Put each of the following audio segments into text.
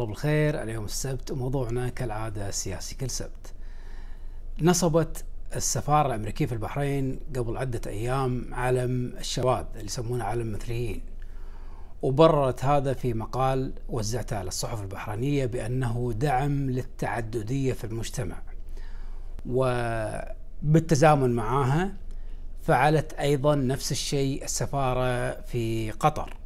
بالخير اليوم السبت وموضوعنا كالعادة سياسي كل سبت نصبت السفارة الأمريكية في البحرين قبل عدة أيام علم الشواذ اللي يسمونه علم مثليين وبررت هذا في مقال وزعته على الصحف البحرينية بأنه دعم للتعددية في المجتمع وبالتزامن معها فعلت أيضا نفس الشيء السفارة في قطر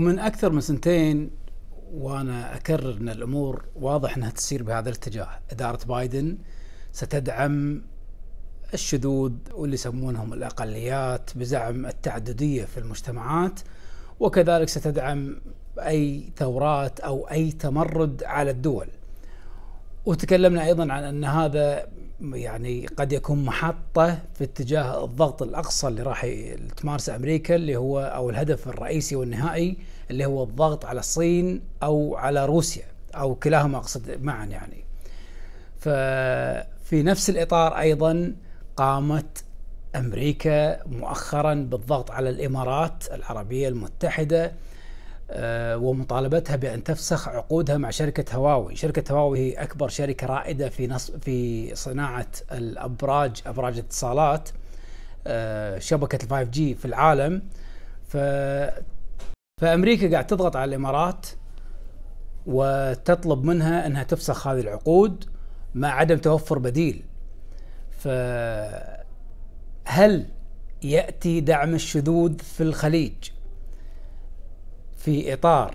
من أكثر من سنتين وأنا أكرر أن الأمور واضح أنها تسير بهذا الاتجاه إدارة بايدن ستدعم الشذوذ واللي يسمونهم الأقليات بزعم التعددية في المجتمعات وكذلك ستدعم أي ثورات أو أي تمرد على الدول وتكلمنا أيضا عن أن هذا يعني قد يكون محطة في اتجاه الضغط الأقصى اللي راح تمارسه أمريكا اللي هو أو الهدف الرئيسي والنهائي اللي هو الضغط على الصين أو على روسيا أو كلاهما أقصد معا يعني ففي نفس الإطار أيضا قامت أمريكا مؤخرا بالضغط على الإمارات العربية المتحدة آه، ومطالبتها بان تفسخ عقودها مع شركه هواوي، شركه هواوي هي اكبر شركه رائده في نص في صناعه الابراج ابراج الاتصالات آه، شبكه الفايف جي في العالم ف فامريكا قاعد تضغط على الامارات وتطلب منها انها تفسخ هذه العقود مع عدم توفر بديل. فهل ياتي دعم الشذوذ في الخليج في اطار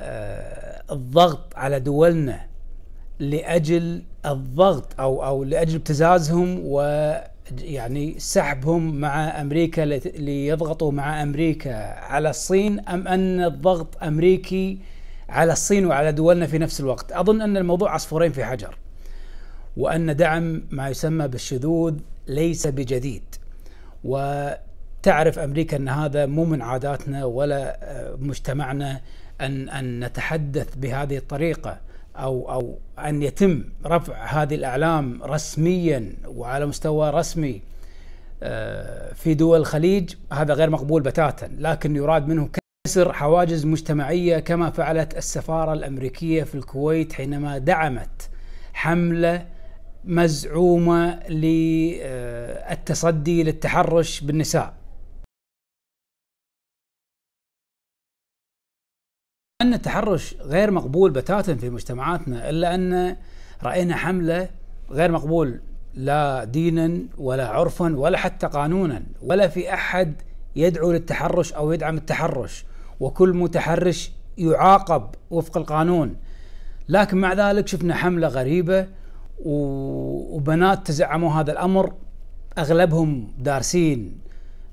آه، الضغط على دولنا لاجل الضغط او او لاجل ابتزازهم و يعني سحبهم مع امريكا ليضغطوا مع امريكا على الصين ام ان الضغط امريكي على الصين وعلى دولنا في نفس الوقت اظن ان الموضوع عصفورين في حجر وان دعم ما يسمى بالشذوذ ليس بجديد و تعرف امريكا ان هذا مو من عاداتنا ولا آه، مجتمعنا ان ان نتحدث بهذه الطريقه او او ان يتم رفع هذه الاعلام رسميا وعلى مستوى رسمي آه، في دول الخليج هذا غير مقبول بتاتا لكن يراد منه كسر حواجز مجتمعيه كما فعلت السفاره الامريكيه في الكويت حينما دعمت حمله مزعومه للتصدي آه، للتحرش بالنساء أن التحرش غير مقبول بتاتا في مجتمعاتنا إلا أن رأينا حملة غير مقبول لا دينا ولا عرفا ولا حتى قانونا ولا في أحد يدعو للتحرش أو يدعم التحرش وكل متحرش يعاقب وفق القانون لكن مع ذلك شفنا حملة غريبة وبنات تزعموا هذا الأمر أغلبهم دارسين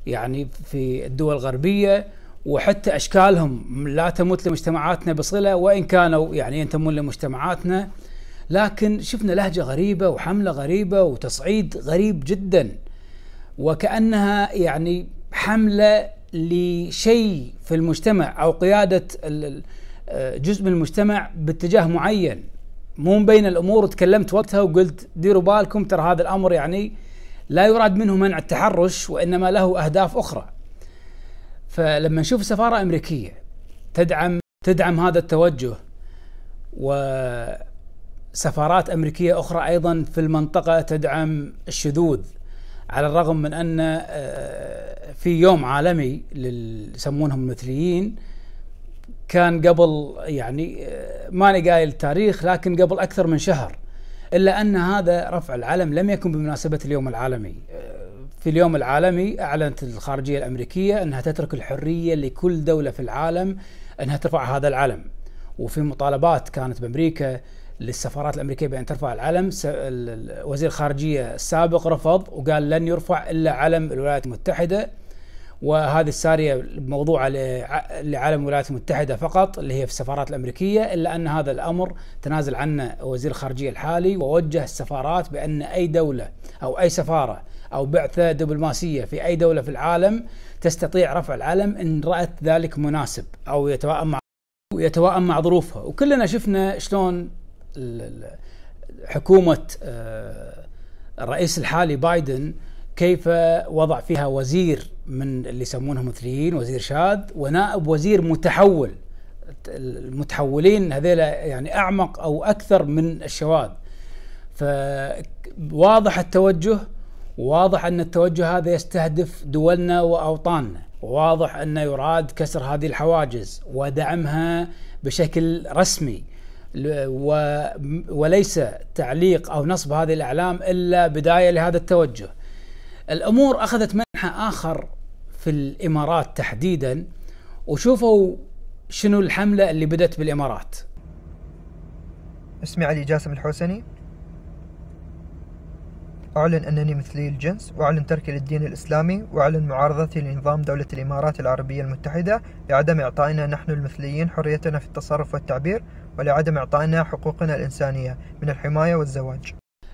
يعني في الدول الغربية وحتى اشكالهم لا تمت لمجتمعاتنا بصله وان كانوا يعني ينتمون لمجتمعاتنا لكن شفنا لهجه غريبه وحمله غريبه وتصعيد غريب جدا وكانها يعني حمله لشيء في المجتمع او قياده جزء من المجتمع باتجاه معين مو بين الامور وتكلمت وقتها وقلت ديروا بالكم ترى هذا الامر يعني لا يراد منه منع التحرش وانما له اهداف اخرى فلما نشوف سفاره امريكيه تدعم تدعم هذا التوجه وسفارات امريكيه اخرى ايضا في المنطقه تدعم الشذوذ على الرغم من ان آه، في يوم عالمي يسمونهم المثليين كان قبل يعني آه، ماني قايل التاريخ لكن قبل اكثر من شهر الا ان هذا رفع العلم لم يكن بمناسبه اليوم العالمي آه، في اليوم العالمي أعلنت الخارجية الأمريكية أنها تترك الحرية لكل دولة في العالم أنها ترفع هذا العلم وفي مطالبات كانت بأمريكا للسفارات الأمريكية بأن ترفع العلم وزير الخارجية السابق رفض وقال لن يرفع إلا علم الولايات المتحدة وهذه السارية موضوعة لعلم الولايات المتحدة فقط اللي هي في السفارات الأمريكية إلا أن هذا الأمر تنازل عنه وزير الخارجية الحالي ووجه السفارات بأن أي دولة أو أي سفارة أو بعثة دبلوماسية في أي دولة في العالم تستطيع رفع العلم إن رأت ذلك مناسب أو يتوائم مع يتواءم مع ظروفها وكلنا شفنا شلون حكومة آه، الرئيس الحالي بايدن كيف وضع فيها وزير من اللي يسمونه مثليين وزير شاذ ونائب وزير متحول المتحولين هذيلا يعني اعمق او اكثر من الشواذ فواضح التوجه واضح أن التوجه هذا يستهدف دولنا وأوطاننا واضح أنه يراد كسر هذه الحواجز ودعمها بشكل رسمي وليس تعليق أو نصب هذه الأعلام إلا بداية لهذا التوجه الأمور أخذت منحى آخر في الإمارات تحديدا وشوفوا شنو الحملة اللي بدأت بالإمارات اسمي علي جاسم الحوسني أعلن أنني مثلي الجنس وأعلن تركي للدين الإسلامي وأعلن معارضتي لنظام دولة الإمارات العربية المتحدة لعدم إعطائنا نحن المثليين حريتنا في التصرف والتعبير ولعدم إعطائنا حقوقنا الإنسانية من الحماية والزواج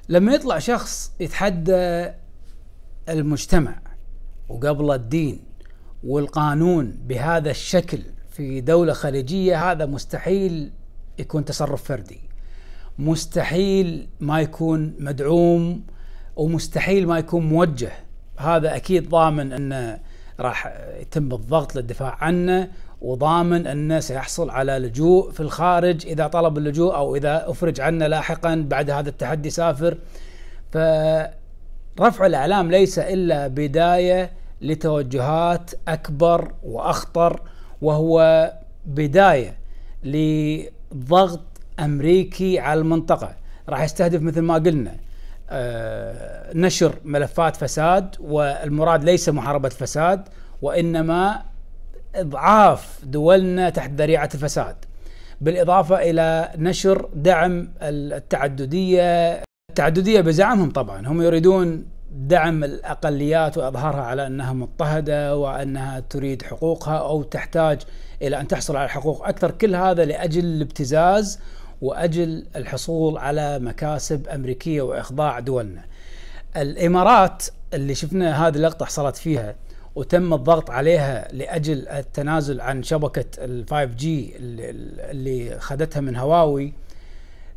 لما يطلع شخص يتحدى المجتمع وقبل الدين والقانون بهذا الشكل في دولة خليجية هذا مستحيل يكون تصرف فردي مستحيل ما يكون مدعوم ومستحيل ما يكون موجه هذا اكيد ضامن انه راح يتم الضغط للدفاع عنه وضامن انه سيحصل على لجوء في الخارج اذا طلب اللجوء او اذا افرج عنه لاحقا بعد هذا التحدي سافر فرفع الاعلام ليس الا بدايه لتوجهات اكبر واخطر وهو بدايه لضغط امريكي على المنطقه راح يستهدف مثل ما قلنا آه، نشر ملفات فساد والمراد ليس محاربة فساد وإنما إضعاف دولنا تحت ذريعة الفساد بالإضافة إلى نشر دعم التعددية التعددية بزعمهم طبعا هم يريدون دعم الأقليات وإظهارها على أنها مضطهدة وأنها تريد حقوقها أو تحتاج إلى أن تحصل على حقوق أكثر كل هذا لأجل الابتزاز واجل الحصول على مكاسب امريكيه واخضاع دولنا. الامارات اللي شفنا هذه اللقطه حصلت فيها وتم الضغط عليها لاجل التنازل عن شبكه ال 5 جي اللي خدتها من هواوي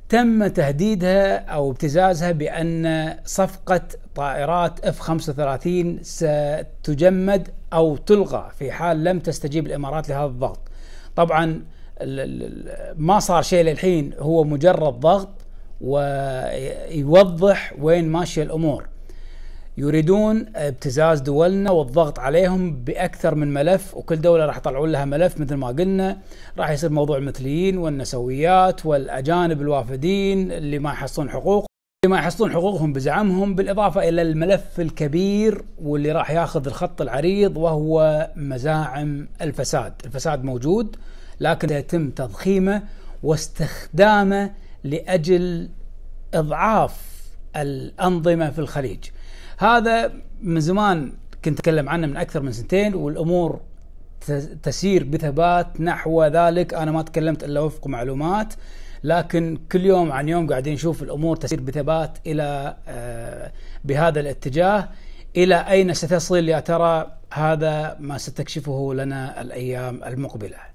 تم تهديدها او ابتزازها بان صفقه طائرات اف 35 ستجمد او تلغى في حال لم تستجيب الامارات لهذا الضغط. طبعا ما صار شيء للحين هو مجرد ضغط ويوضح وين ماشيه الامور يريدون ابتزاز دولنا والضغط عليهم باكثر من ملف وكل دوله راح يطلعون لها ملف مثل ما قلنا راح يصير موضوع المثليين والنسويات والاجانب الوافدين اللي ما يحصلون حقوق ما يحصلون حقوقهم بزعمهم بالإضافة إلى الملف الكبير واللي راح ياخذ الخط العريض وهو مزاعم الفساد الفساد موجود لكن يتم تضخيمه واستخدامه لأجل إضعاف الأنظمة في الخليج هذا من زمان كنت أتكلم عنه من أكثر من سنتين والأمور تسير بثبات نحو ذلك أنا ما تكلمت إلا وفق معلومات لكن كل يوم عن يوم قاعدين نشوف الامور تسير بثبات الى آه، بهذا الاتجاه الى اين ستصل يا ترى هذا ما ستكشفه لنا الايام المقبله